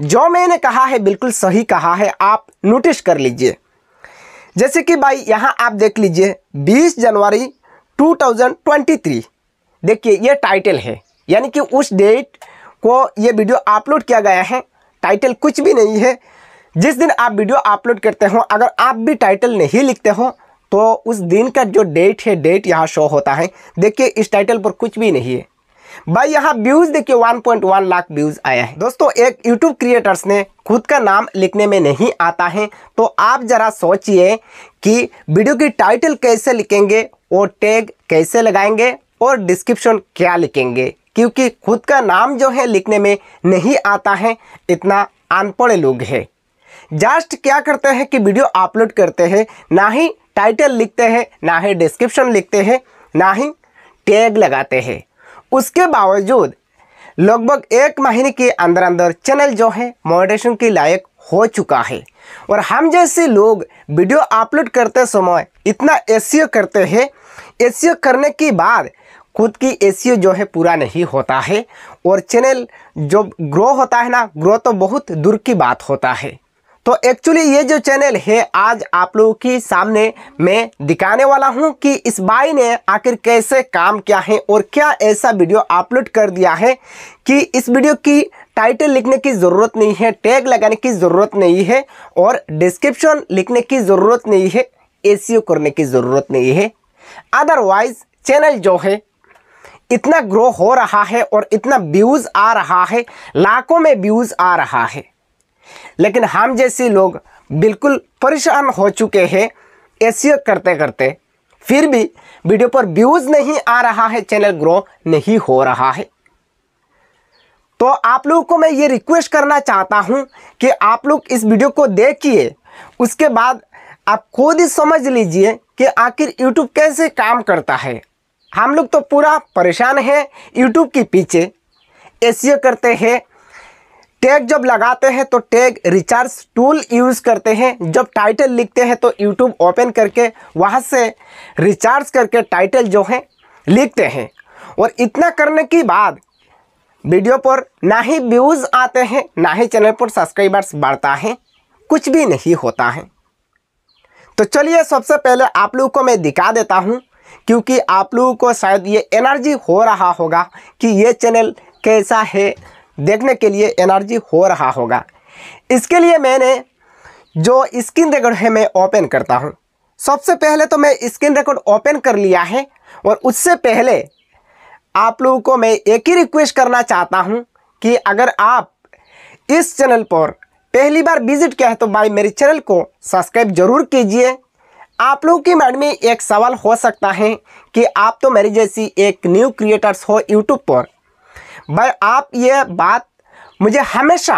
जो मैंने कहा है बिल्कुल सही कहा है आप नोटिस कर लीजिए जैसे कि भाई यहाँ आप देख लीजिए 20 जनवरी 2023 देखिए ये टाइटल है यानी कि उस डेट को ये वीडियो अपलोड किया गया है टाइटल कुछ भी नहीं है जिस दिन आप वीडियो अपलोड करते हो अगर आप भी टाइटल नहीं लिखते हो तो उस दिन का जो डेट है डेट यहाँ शो होता है देखिए इस टाइटल पर कुछ भी नहीं है भाई यहाँ व्यूज देखिए 1.1 लाख व्यूज आया है दोस्तों एक यूट्यूब क्रिएटर्स ने खुद का नाम लिखने में नहीं आता है तो आप जरा सोचिए कि वीडियो की टाइटल कैसे लिखेंगे और टैग कैसे लगाएंगे और डिस्क्रिप्शन क्या लिखेंगे क्योंकि खुद का नाम जो है लिखने में नहीं आता है इतना अनपढ़ लोग है जस्ट क्या करते हैं कि वीडियो अपलोड करते हैं ना ही टाइटल लिखते हैं ना ही डिस्क्रिप्शन लिखते हैं ना ही टैग लगाते हैं उसके बावजूद लगभग एक महीने के अंदर अंदर चैनल जो है मॉडरेशन के लायक हो चुका है और हम जैसे लोग वीडियो अपलोड करते समय इतना एस करते हैं एस करने के बाद खुद की एस जो है पूरा नहीं होता है और चैनल जो ग्रो होता है ना ग्रो तो बहुत दूर की बात होता है तो एक्चुअली ये जो चैनल है आज आप लोगों के सामने मैं दिखाने वाला हूँ कि इस बाई ने आखिर कैसे काम किया है और क्या ऐसा वीडियो अपलोड कर दिया है कि इस वीडियो की टाइटल लिखने की ज़रूरत नहीं है टैग लगाने की ज़रूरत नहीं है और डिस्क्रिप्शन लिखने की ज़रूरत नहीं है ए करने की ज़रूरत नहीं है अदरवाइज़ चैनल जो है इतना ग्रो हो रहा है और इतना व्यूज़ आ रहा है लाखों में व्यूज़ आ रहा है लेकिन हम जैसे लोग बिल्कुल परेशान हो चुके हैं एस करते करते फिर भी वीडियो पर व्यूज़ नहीं आ रहा है चैनल ग्रो नहीं हो रहा है तो आप लोगों को मैं ये रिक्वेस्ट करना चाहता हूँ कि आप लोग इस वीडियो को देखिए उसके बाद आप खुद ही समझ लीजिए कि आखिर यूट्यूब कैसे काम करता है हम लोग तो पूरा परेशान हैं यूट्यूब के पीछे एस करते हैं टैग जब लगाते हैं तो टैग रिचार्ज टूल यूज़ करते हैं जब टाइटल लिखते हैं तो यूट्यूब ओपन करके वहाँ से रिचार्ज करके टाइटल जो है लिखते हैं और इतना करने के बाद वीडियो पर ना ही व्यूज़ आते हैं ना ही चैनल पर सब्सक्राइबर्स बढ़ता है कुछ भी नहीं होता है तो चलिए सबसे पहले आप लोगों को मैं दिखा देता हूँ क्योंकि आप लोगों को शायद ये एनर्जी हो रहा होगा कि ये चैनल कैसा है देखने के लिए एनर्जी हो रहा होगा इसके लिए मैंने जो स्क्रीन रिकॉर्ड है मैं ओपन करता हूँ सबसे पहले तो मैं स्क्रीन रिकॉर्ड ओपन कर लिया है और उससे पहले आप लोगों को मैं एक ही रिक्वेस्ट करना चाहता हूँ कि अगर आप इस चैनल पर पहली बार विजिट किया है तो भाई मेरे चैनल को सब्सक्राइब जरूर कीजिए आप लोगों के माइंड में एक सवाल हो सकता है कि आप तो मेरी जैसी एक न्यू क्रिएटर्स हो यूट्यूब पर भाई आप ये बात मुझे हमेशा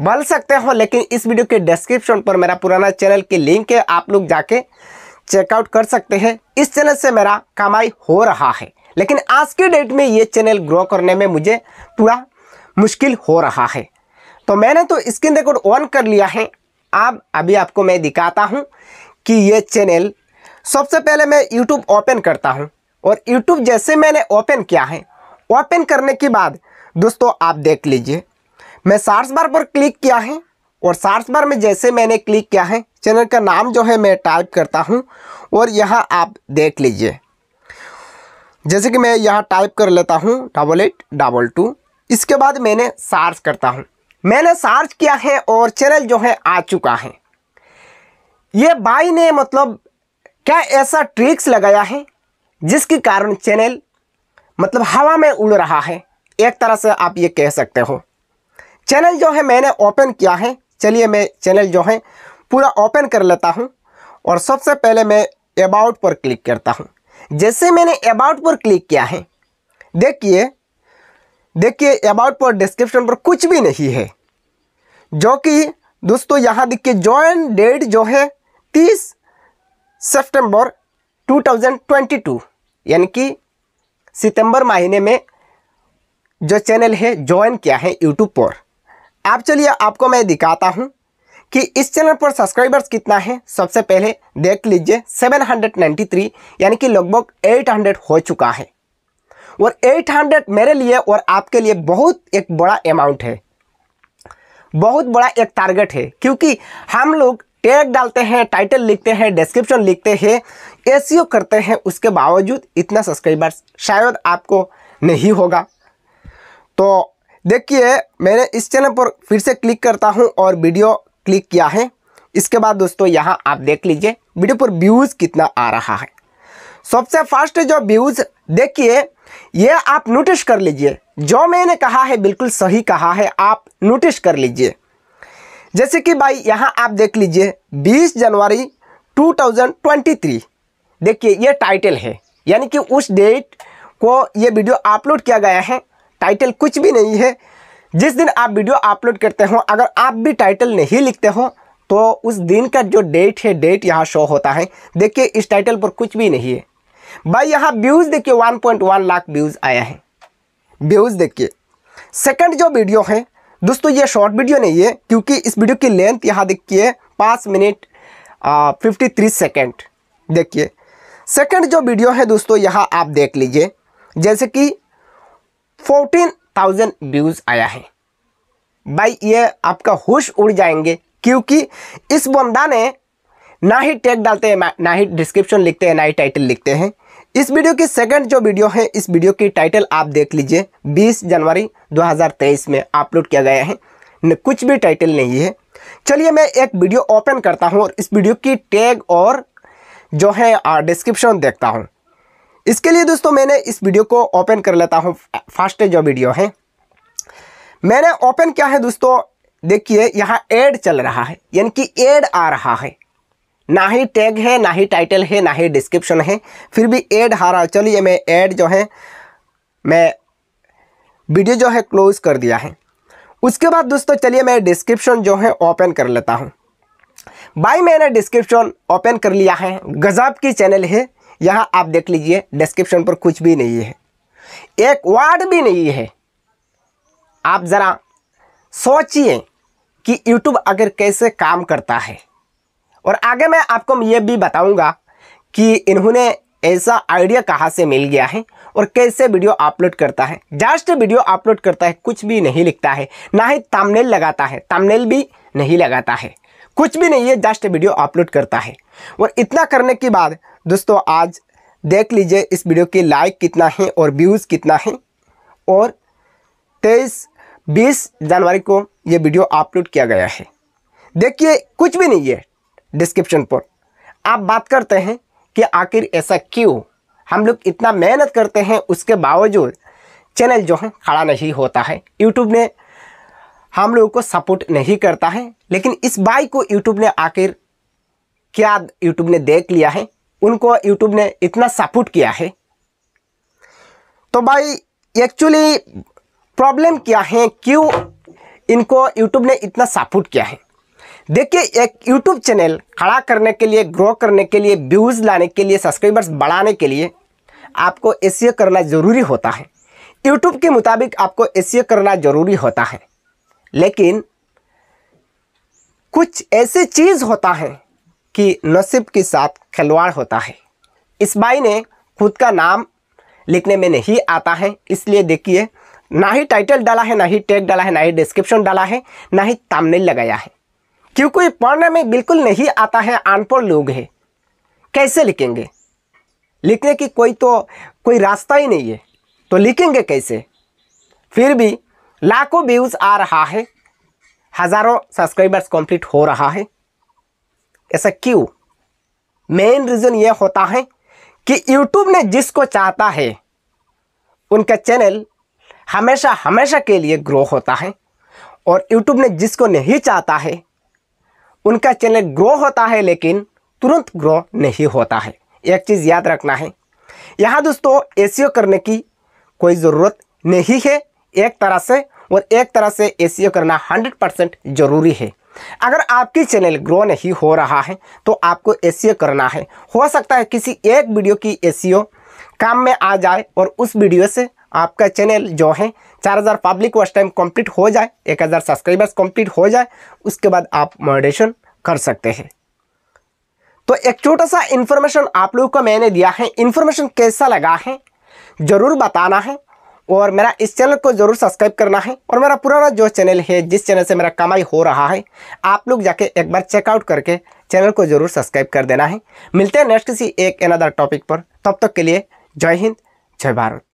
बोल सकते हो लेकिन इस वीडियो के डिस्क्रिप्शन पर मेरा पुराना चैनल की लिंक है आप लोग जाके चेकआउट कर सकते हैं इस चैनल से मेरा कमाई हो रहा है लेकिन आज के डेट में ये चैनल ग्रो करने में मुझे पूरा मुश्किल हो रहा है तो मैंने तो स्क्रीन रिकॉर्ड ऑन कर लिया है अब अभी आपको मैं दिखाता हूँ कि ये चैनल सबसे पहले मैं यूट्यूब ओपन करता हूँ और यूट्यूब जैसे मैंने ओपन किया है ओपन करने के बाद दोस्तों आप देख लीजिए मैं सार्स बार पर क्लिक किया है और सार्स बार में जैसे मैंने क्लिक किया है चैनल का नाम जो है मैं टाइप करता हूँ और यहाँ आप देख लीजिए जैसे कि मैं यहाँ टाइप कर लेता हूँ डबल एट डबल टू इसके बाद मैंने सार्च करता हूँ मैंने सार्च किया है और चैनल जो है आ चुका है ये बाई ने मतलब क्या ऐसा ट्रिक्स लगाया है जिसके कारण चैनल मतलब हवा में उड़ रहा है एक तरह से आप ये कह सकते हो चैनल जो है मैंने ओपन किया है चलिए मैं चैनल जो है पूरा ओपन कर लेता हूँ और सबसे पहले मैं अबाउट पर क्लिक करता हूँ जैसे मैंने अबाउट पर क्लिक किया है देखिए देखिए अबाउट पर डिस्क्रिप्शन पर कुछ भी नहीं है जो कि दोस्तों यहाँ देखिए जॉइन डेट जो है थाउजेंड ट्वेंटी 2022 यानी कि सितंबर महीने में जो चैनल है ज्वाइन किया है यूट्यूब पर आप चलिए आपको मैं दिखाता हूँ कि इस चैनल पर सब्सक्राइबर्स कितना है सबसे पहले देख लीजिए 793 यानी कि लगभग 800 हो चुका है और 800 मेरे लिए और आपके लिए बहुत एक बड़ा अमाउंट है बहुत बड़ा एक टारगेट है क्योंकि हम लोग टैग डालते हैं टाइटल लिखते हैं डिस्क्रिप्शन लिखते हैं ए करते हैं उसके बावजूद इतना सब्सक्राइबर्स शायद आपको नहीं होगा तो देखिए मैंने इस चैनल पर फिर से क्लिक करता हूं और वीडियो क्लिक किया है इसके बाद दोस्तों यहाँ आप देख लीजिए वीडियो पर व्यूज़ कितना आ रहा है सबसे फर्स्ट जो व्यूज़ देखिए ये आप नोटिस कर लीजिए जो मैंने कहा है बिल्कुल सही कहा है आप नोटिस कर लीजिए जैसे कि भाई यहाँ आप देख लीजिए 20 जनवरी 2023 देखिए ये टाइटल है यानी कि उस डेट को ये वीडियो अपलोड किया गया है टाइटल कुछ भी नहीं है जिस दिन आप वीडियो अपलोड करते हो अगर आप भी टाइटल नहीं लिखते हो तो उस दिन का जो डेट है डेट यहाँ शो होता है देखिए इस टाइटल पर कुछ भी नहीं है भाई यहाँ व्यूज़ देखिए 1.1 लाख व्यूज़ आया है व्यूज़ देखिए सेकंड जो वीडियो है दोस्तों ये शॉर्ट वीडियो नहीं है क्योंकि इस वीडियो की लेंथ यहाँ देखिए पाँच मिनट फिफ्टी थ्री सेकेंड देखिए सेकेंड जो वीडियो है दोस्तों यहाँ आप देख लीजिए जैसे कि फोर्टीन थाउजेंड व्यूज़ आया है भाई ये आपका होश उड़ जाएंगे क्योंकि इस बंदा ने ना ही टैग डालते हैं ना ही डिस्क्रिप्शन लिखते हैं ना ही टाइटल लिखते हैं इस वीडियो की सेकंड जो वीडियो है इस वीडियो की टाइटल आप देख लीजिए 20 जनवरी 2023 में अपलोड किया गया है कुछ भी टाइटल नहीं है चलिए मैं एक वीडियो ओपन करता हूँ और इस वीडियो की टैग और जो है डिस्क्रिप्शन देखता हूँ इसके लिए दोस्तों मैंने इस वीडियो को ओपन कर लेता हूँ फर्स्ट जो वीडियो है मैंने ओपन किया है दोस्तों देखिए यहाँ एड चल रहा है यानी कि एड आ रहा है ना ही टैग है ना ही टाइटल है ना ही डिस्क्रिप्शन है फिर भी ऐड हारा चलिए मैं ऐड जो है मैं वीडियो जो है क्लोज़ कर दिया है उसके बाद दोस्तों चलिए मैं डिस्क्रिप्शन जो है ओपन कर लेता हूँ भाई मैंने डिस्क्रिप्शन ओपन कर लिया है गज़ाब की चैनल है यहाँ आप देख लीजिए डिस्क्रिप्शन पर कुछ भी नहीं है एक वर्ड भी नहीं है आप ज़रा सोचिए कि यूट्यूब अगर कैसे काम करता है और आगे मैं आपको ये भी बताऊंगा कि इन्होंने ऐसा आइडिया कहाँ से मिल गया है और कैसे वीडियो अपलोड करता है जस्ट वीडियो अपलोड करता है कुछ भी नहीं लिखता है ना ही तामनेल लगाता है तामनेल भी नहीं लगाता है कुछ भी नहीं है जस्ट वीडियो अपलोड करता है और इतना करने के बाद दोस्तों आज देख लीजिए इस वीडियो के लाइक कितना है और व्यूज़ कितना है और तेईस बीस जनवरी को ये वीडियो अपलोड किया गया है देखिए कुछ भी नहीं है डिस्क्रिप्शन पर आप बात करते हैं कि आखिर ऐसा क्यों हम लोग इतना मेहनत करते हैं उसके बावजूद चैनल जो है खड़ा नहीं होता है यूट्यूब ने हम लोगों को सपोर्ट नहीं करता है लेकिन इस बाई को यूट्यूब ने आखिर क्या यूट्यूब ने देख लिया है उनको यूट्यूब ने इतना सपोर्ट किया है तो भाई एक्चुअली प्रॉब्लम क्या है क्यों इनको यूट्यूब ने इतना सपोर्ट किया है देखिए एक यूट्यूब चैनल खड़ा करने के लिए ग्रो करने के लिए व्यूज़ लाने के लिए सब्सक्राइबर्स बढ़ाने के लिए आपको एस करना ज़रूरी होता है यूट्यूब के मुताबिक आपको एस करना ज़रूरी होता है लेकिन कुछ ऐसे चीज़ होता है कि नसीब के साथ खिलवाड़ होता है इस बाई ने खुद का नाम लिखने में नहीं आता है इसलिए देखिए ना ही टाइटल डाला है ना ही टैग डाला है ना ही डिस्क्रिप्शन डाला है ना ही तामनेल लगाया है क्योंकि पढ़ने में बिल्कुल नहीं आता है अनपढ़ लोग है कैसे लिखेंगे लिखने की कोई तो कोई रास्ता ही नहीं है तो लिखेंगे कैसे फिर भी लाखों व्यूज़ आ रहा है हज़ारों सब्सक्राइबर्स कंप्लीट हो रहा है ऐसा क्यों मेन रीज़न ये होता है कि यूट्यूब ने जिसको चाहता है उनका चैनल हमेशा हमेशा के लिए ग्रो होता है और यूट्यूब ने जिसको नहीं चाहता है उनका चैनल ग्रो होता है लेकिन तुरंत ग्रो नहीं होता है एक चीज़ याद रखना है यहाँ दोस्तों एसीओ करने की कोई ज़रूरत नहीं है एक तरह से और एक तरह से एसीओ करना 100 परसेंट ज़रूरी है अगर आपकी चैनल ग्रो नहीं हो रहा है तो आपको एसीओ करना है हो सकता है किसी एक वीडियो की एसीओ काम में आ जाए और उस वीडियो से आपका चैनल जो है चार हज़ार पब्लिक वॉच टाइम कंप्लीट हो जाए एक हज़ार सब्सक्राइबर्स कंप्लीट हो जाए उसके बाद आप मॉडरेशन कर सकते हैं तो एक छोटा सा इन्फॉर्मेशन आप लोगों को मैंने दिया है इन्फॉर्मेशन कैसा लगा है ज़रूर बताना है और मेरा इस चैनल को ज़रूर सब्सक्राइब करना है और मेरा पुराना जो चैनल है जिस चैनल से मेरा कमाई हो रहा है आप लोग जाके एक बार चेकआउट करके चैनल को ज़रूर सब्सक्राइब कर देना है मिलते हैं नेक्स्ट किसी एक अनदर टॉपिक पर तब तक के लिए जय हिंद जय भारत